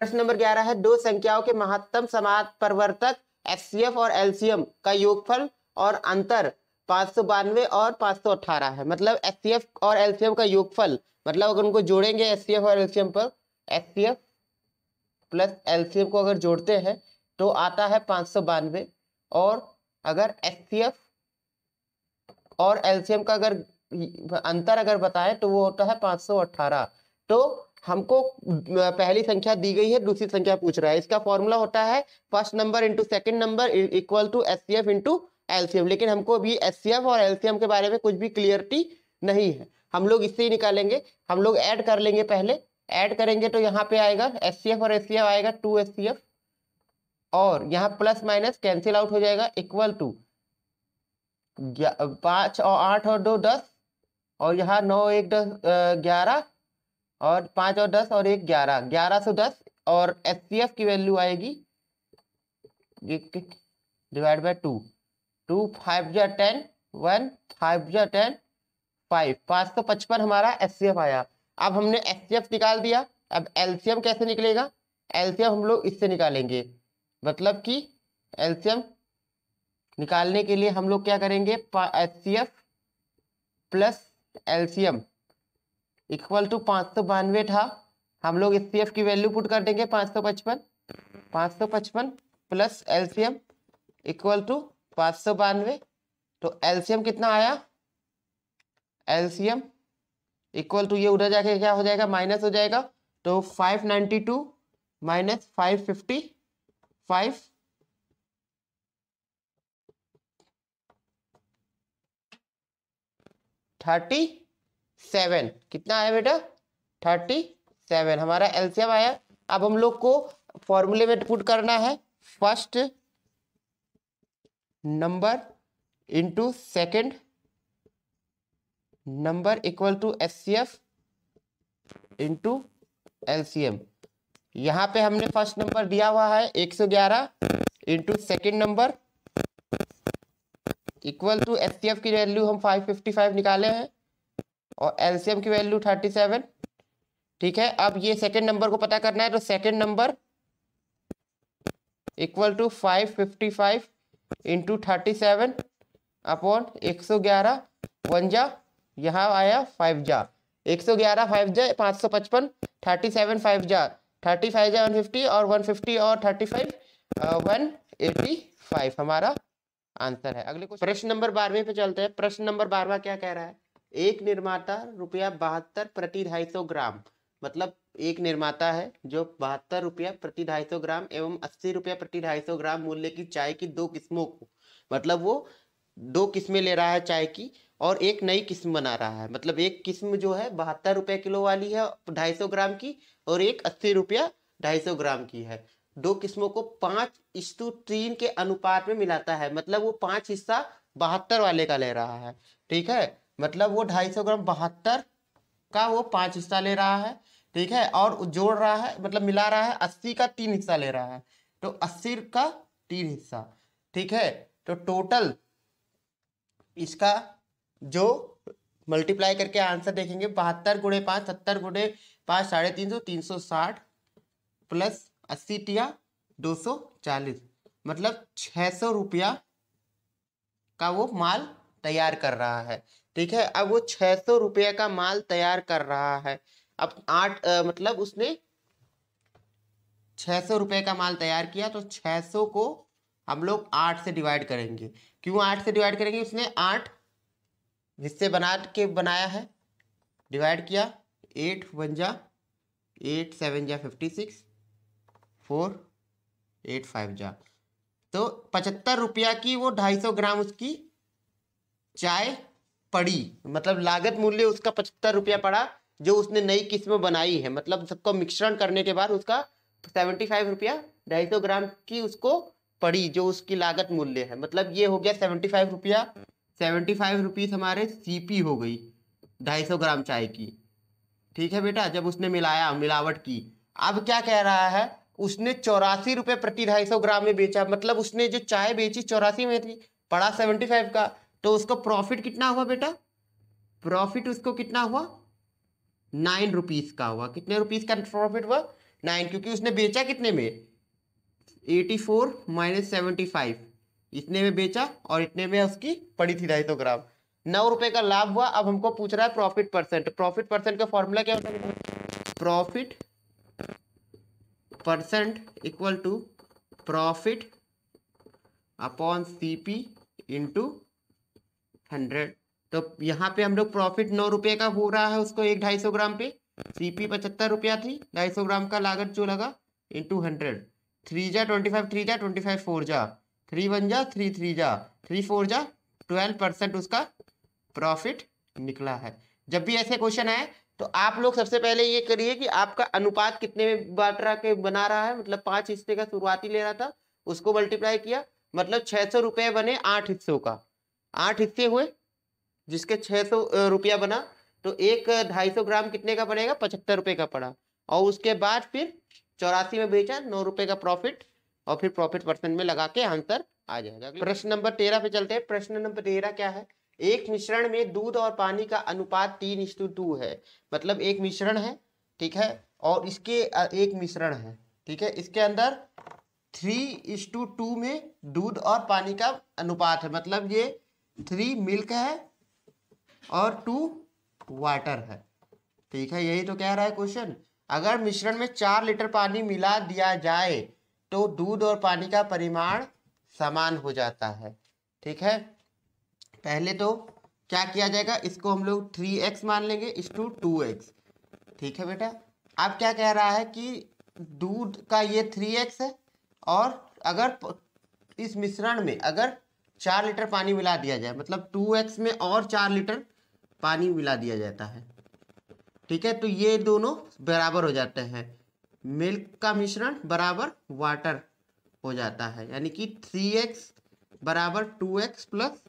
प्रश्न नंबर ग्यारह है दो संख्याओं के महत्तम समाज परवर्तक एफ और एलसीएम का योगफल और अंतर पाँच सौ बानवे और पाँच सौ अठारह है मतलब एचसीएफ और एलसीएम का योगफल मतलब अगर उनको जोड़ेंगे एचसीएफ और एलसीएम पर एचसीएफ प्लस एलसीएम को अगर जोड़ते हैं तो आता है पाँच सौ बानवे और अगर एचसीएफ और एलसीएम का अगर अंतर अगर बताएं तो वो होता है पाँच सौ अट्ठारह तो हमको पहली संख्या दी गई है दूसरी संख्या पूछ रहा है इसका फॉर्मूला होता है first number into second number equal to S C F into LCM लेकिन हमको अभी एस सी एफ और एलसीएम के बारे में कुछ भी क्लियरिटी नहीं है हम लोग इससे ही निकालेंगे हम लोग ऐड कर लेंगे पहले ऐड करेंगे तो यहाँ पे आएगा एस सी एफ और एस सी एफ आएगा टू एस सी एफ और यहाँ प्लस माइनस कैंसिल आउट हो जाएगा इक्वल टू पाँच और आठ और दो दस और यहाँ नौ एक दस ग्यारह और पाँच और दस और एक ग्यारह ग्यारह सौ दस और एच सी एफ की वैल्यू आएगी divide by two two five जा टेन वन फाइव जा टेन फाइव पाँच सौ पचपन हमारा एच सी एफ आया अब हमने एच सी एफ निकाल दिया अब एल सी एम कैसे निकलेगा एल सी एम हम लोग इससे निकालेंगे मतलब कि एल सी एम निकालने के लिए हम लोग क्या करेंगे H C F plus L C M equal to पाँच सौ बानवे था हम लोग एस पी एफ की वैल्यू पुट कर देंगे पाँच सौ पचपन पाँच सौ पचपन plus L C M equal to पाँच सौ बानवे तो एल सी एम कितना आया L C M equal to ये उधर जाके क्या हो जाएगा माइनस हो जाएगा तो five ninety two minus five fifty five thirty seven कितना आया बेटा थर्टी सेवन हमारा एल्सियम आया अब हम लोग को फॉर्मूले में पुट करना है first number into second number equal to S C F into L C M यहाँ पे हमने फर्स्ट नंबर दिया हुआ है एक सौ ग्यारह into second number equal to S C F की वैल्यू हम फाइव फिफ्टी फाइव निकाले हैं और एलसीएम की वैल्यू थर्टी सेवन ठीक है अब ये सेकेंड नंबर को पता करना है तो second number equal to five fifty five into thirty seven upon एक सौ ग्यारह वन जा यहाँ आया फाइव जा एक सौ ग्यारह फाइव जा पाँच सौ पचपन थर्टी सेवन फाइव जा थर्टी फाइव जा वन फिफ्टी और वन फिफ्टी और thirty five one eighty five हमारा आंसर है अगले कुछ प्रश्न नंबर बारहवें पे चलते हैं प्रश्न नंबर बारहवा क्या कह रहा है एक निर्माता रुपया बहत्तर प्रति ढाई सौ ग्राम मतलब एक निर्माता है जो बहत्तर रुपया प्रति ढाई सौ ग्राम एवं अस्सी रुपया प्रति ढाई सौ ग्राम मूल्य की चाय की दो किस्मों को मतलब वो दो किस्में ले रहा है चाय की और एक नई किस्म बना रहा है मतलब एक किस्म जो है बहत्तर रुपये किलो वाली है ढाई सौ ग्राम की और एक अस्सी रुपया ढाई सौ ग्राम की है दो किस्मों को पाँच इस्तु तीन के अनुपात में मिलाता है मतलब वो पाँच हिस्सा बहत्तर वाले का ले रहा है ठीक है मतलब वो ढाई सौ ग्राम बहत्तर का वो पांच हिस्सा ले रहा है ठीक है और जोड़ रहा है मतलब मिला रहा है अस्सी का तीन हिस्सा ले रहा है तो अस्सी का तीन हिस्सा ठीक है तो टोटल इसका जो मल्टीप्लाई करके आंसर देखेंगे बहत्तर गुड़े पाँच सत्तर गुड़े पाँच साढ़े तीन सौ तीन सौ साठ प्लस अस्सी टिया दो सौ चालीस मतलब छः सौ रुपया का वो माल तैयार कर रहा है ठीक है अब वो छह सौ रुपये का माल तैयार कर रहा है अब आठ मतलब उसने छह सौ रुपये का माल तैयार किया तो छह सौ को हम लोग आठ से डिवाइड करेंगे क्यों आठ से डिवाइड करेंगे उसने आठ जिससे बना के बनाया है डिवाइड किया एट वन जा एट सेवन जा fifty six four eight five जा तो पचहत्तर रुपया की वो ढाई सौ ग्राम उसकी चाय पड़ी मतलब लागत मूल्य उसका पचहत्तर रुपया पड़ा जो उसने नई किस्म बनाई है मतलब सबको मिश्रण करने के बाद उसका सेवेंटी फाइव रुपया ढाई सौ ग्राम की उसको पड़ी जो उसकी लागत मूल्य है मतलब ये हो गया सेवेंटी फाइव रुपया सेवेंटी फाइव रुपीज़ हमारे सीपी हो गई ढाई सौ ग्राम चाय की ठीक है बेटा जब उसने मिलाया मिलावट की अब क्या कह रहा है उसने चौरासी रुपये प्रति ढाई सौ ग्राम में बेचा मतलब उसने जो चाय बेची चौरासी में थी पड़ा सेवेंटी फाइव का तो उसको प्रॉफिट कितना हुआ बेटा प्रॉफिट उसको कितना हुआ नाइन रुपीज का हुआ कितने रुपीज का प्रॉफिट हुआ नाइन क्योंकि उसने बेचा कितने में eighty four minus seventy five इतने में बेचा और इतने में उसकी पड़ी थी ढाई सौ ग्राम नौ रुपए का लाभ हुआ अब हमको पूछ रहा है प्रॉफिट परसेंट प्रॉफिट परसेंट का फॉर्मूला क्या होता है profit percent equal to profit upon CP into hundred तो यहाँ पे हम लोग प्रॉफिट नौ रुपये का हो रहा है उसको एक ढाई सौ ग्राम पे सी पी पचहत्तर रुपया थी ढाई सौ ग्राम का लागत जो लगा इंटू हंड्रेड थ्री जा ट्वेंटी फाइव थ्री जा ट्वेंटी फाइव फोर जा थ्री वन जा थ्री थ्री जा थ्री फोर जा ट्वेल्व परसेंट उसका प्रॉफिट निकला है जब भी ऐसे क्वेश्चन आए तो आप लोग सबसे पहले ये करिए कि आपका अनुपात कितने में बांट रहा के बना रहा है मतलब पांच हिस्से का शुरुआती ले रहा था उसको मल्टीप्लाई किया मतलब छह सौ रुपये बने आठ हिस्सों का आठ हिस्से हुए जिसके छः सौ रुपया बना तो एक ढाई सौ ग्राम कितने का बनेगा पचहत्तर रुपये का पड़ा और उसके बाद फिर चौरासी में बेचा नौ रुपये का प्रॉफिट और फिर प्रॉफिट परसेंट में लगा के आंसर आ जाएगा प्रश्न नंबर तेरह पे चलते हैं प्रश्न नंबर तेरह क्या है एक मिश्रण में दूध और पानी का अनुपात तीन है मतलब एक मिश्रण है ठीक है और इसके एक मिश्रण है ठीक है इसके अंदर थ्री इस टू टू में दूध और पानी का अनुपात है मतलब ये थ्री मिल्क है और टू वाटर है ठीक है यही तो कह रहा है क्वेश्चन अगर मिश्रण में चार लीटर पानी मिला दिया जाए तो दूध और पानी का परिमाण समान हो जाता है ठीक है पहले तो क्या किया जाएगा इसको हम लोग थ्री एक्स मान लेंगे इस टू टू एक्स ठीक है बेटा अब क्या कह रहा है कि दूध का ये थ्री एक्स है और अगर इस मिश्रण में अगर चार लीटर पानी मिला दिया जाए मतलब टू एक्स में और चार लीटर पानी मिला दिया जाता है ठीक है तो ये दोनों बराबर हो जाते हैं मिल्क का मिश्रण बराबर वाटर हो जाता है यानी कि थ्री एक्स बराबर टू एक्स प्लस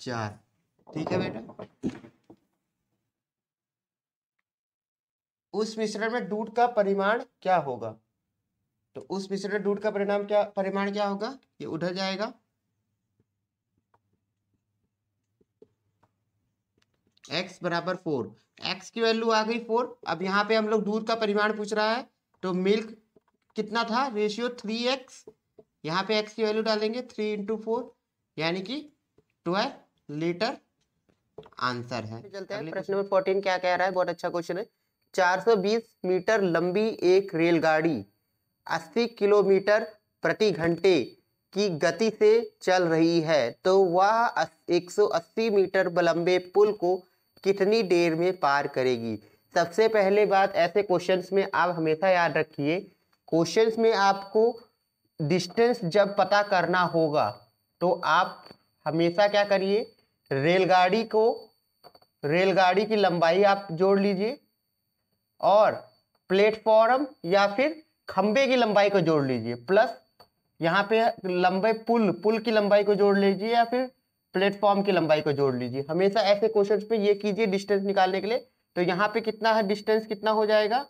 चार ठीक है बेटा उस मिश्रण में दूध का परिमाण क्या होगा तो उस मिश्रण में दूध का परिणाम क्या परिमाण क्या होगा ये उधर जाएगा एक्स बराबर फोर एक्स की वैल्यू आ गई फोर अब यहाँ पे हम लोग दूध का परिमाण पूछ रहा है तो मिल्क कितना था रेशियो थ्री एक्स यहाँ पे एक्स की वैल्यू डालेंगे थ्री इंटू फोर यानी कि ट्वेल्व लीटर आंसर है चलते हैं प्रश्न नंबर फोर्टीन क्या कह रहा है बहुत अच्छा क्वेश्चन है चार सौ बीस मीटर लंबी एक रेलगाड़ी अस्सी किलोमीटर प्रति घंटे की गति से चल रही है तो वह 180 मीटर लंबे पुल को कितनी देर में पार करेगी सबसे पहले बात ऐसे क्वेश्चंस में आप हमेशा याद रखिए क्वेश्चंस में आपको डिस्टेंस जब पता करना होगा तो आप हमेशा क्या करिए रेलगाड़ी को रेलगाड़ी की लंबाई आप जोड़ लीजिए और प्लेटफॉर्म या फिर खंबे की लंबाई को जोड़ लीजिए प्लस यहाँ पे लंबे पुल पुल की लंबाई को जोड़ लीजिए या फिर प्लेटफॉर्म की लंबाई को जोड़ लीजिए हमेशा ऐसे क्वेश्चन पे ये कीजिए डिस्टेंस निकालने के लिए तो यहाँ पे कितना है डिस्टेंस कितना हो जाएगा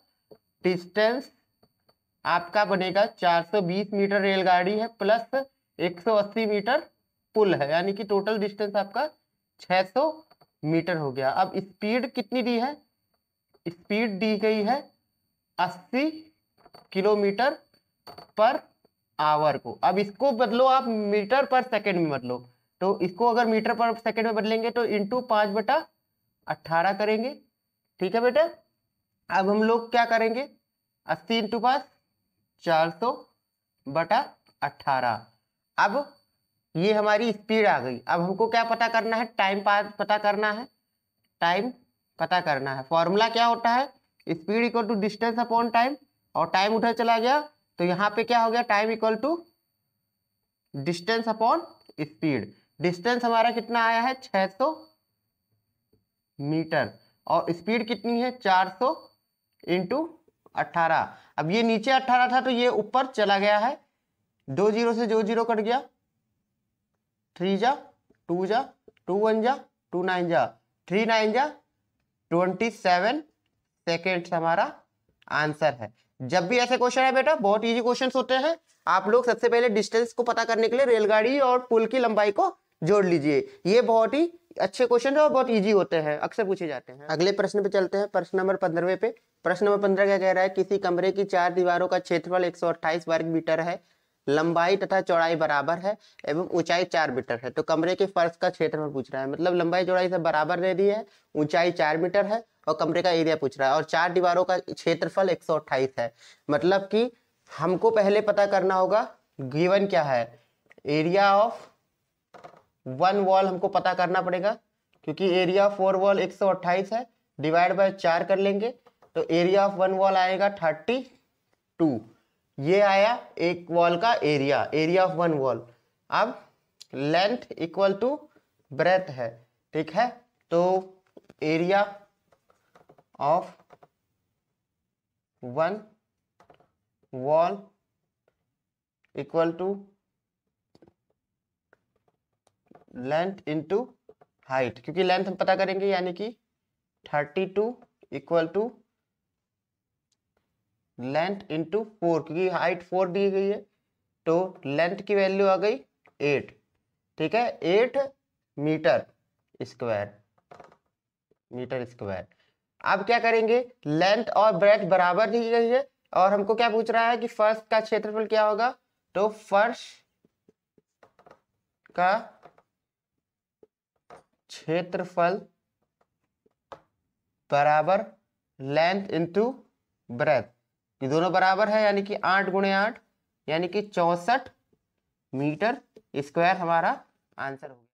डिस्टेंस आपका बनेगा 420 मीटर रेलगाड़ी है प्लस 180 मीटर पुल है यानी कि टोटल डिस्टेंस आपका 600 मीटर हो गया अब स्पीड कितनी दी है स्पीड दी गई है 80 किलोमीटर पर आवर को अब इसको बदलो आप मीटर पर सेकंड में बदलो तो इसको अगर मीटर पर सेकेंड में बदलेंगे तो इंटू पाँच बटा अट्ठारह करेंगे ठीक है बेटा अब हम लोग क्या करेंगे अस्सी इंटू पांच चार सौ बटा अट्ठारह अब ये हमारी स्पीड आ गई अब हमको क्या पता करना है टाइम पास पता करना है टाइम पता करना है फॉर्मूला क्या होता है speed equal to distance upon time और टाइम उधर चला गया तो यहाँ पे क्या हो गया time equal to distance upon speed distance हमारा कितना आया है 600 मीटर और स्पीड कितनी है 400 सौ इंटू अब ये नीचे 18 था तो ये ऊपर चला गया है दो जीरो से जो जीरो कट गया थ्री जा टू जा टू वन जा टू नाइन जा थ्री नाइन जा ट्वेंटी सेवन सेकेंड्स हमारा आंसर है जब भी ऐसे क्वेश्चन है बेटा बहुत इजी क्वेश्चन होते हैं आप लोग सबसे पहले डिस्टेंस को पता करने के लिए रेलगाड़ी और पुल की लंबाई को जोड़ लीजिए ये बहुत ही अच्छे क्वेश्चन है और बहुत इजी होते हैं अक्सर पूछे जाते हैं अगले प्रश्न पे चलते हैं प्रश्न नंबर पंद्रहवे पे प्रश्न नंबर पंद्रह क्या कह रहा है किसी कमरे की चार दीवारों का क्षेत्रफल एक वर्ग मीटर है लंबाई तथा चौड़ाई बराबर है एवं ऊंचाई चार मीटर है तो कमरे के फर्श का क्षेत्रफल पूछ रहा है मतलब लंबाई चौड़ाई से बराबर दे दी है ऊंचाई चार मीटर है और कमरे का एरिया पूछ रहा है और चार दीवारों का क्षेत्रफल एक है मतलब कि हमको पहले पता करना होगा गिवन क्या है एरिया ऑफ वन वॉल हमको पता करना पड़ेगा क्योंकि एरिया ऑफ फोर वॉल एक सौ अट्ठाईस है डिवाइड बाय चार कर लेंगे तो एरिया ऑफ वन वॉल आएगा थर्टी टू ये आया एक वॉल का area area of one wall अब लेंथ इक्वल टू ब्रेथ है ठीक है तो area of one wall equal to length into height क्योंकि लेंथ हम पता करेंगे यानी कि thirty two equal to length into four क्योंकि हाइट फोर दी गई है तो लेंथ की वैल्यू आ गई एट ठीक है eight metre square metre square अब क्या करेंगे लेंथ और ब्रेथ बराबर दी गई है और हमको क्या पूछ रहा है कि फर्स्ट का क्षेत्रफल क्या होगा तो फर्स्ट का क्षेत्रफल बराबर लेंथ इंटू ब्रेथ ये दोनों बराबर है यानी कि आठ गुणे आठ यानी कि चौसठ मीटर स्क्वायर हमारा आंसर होगा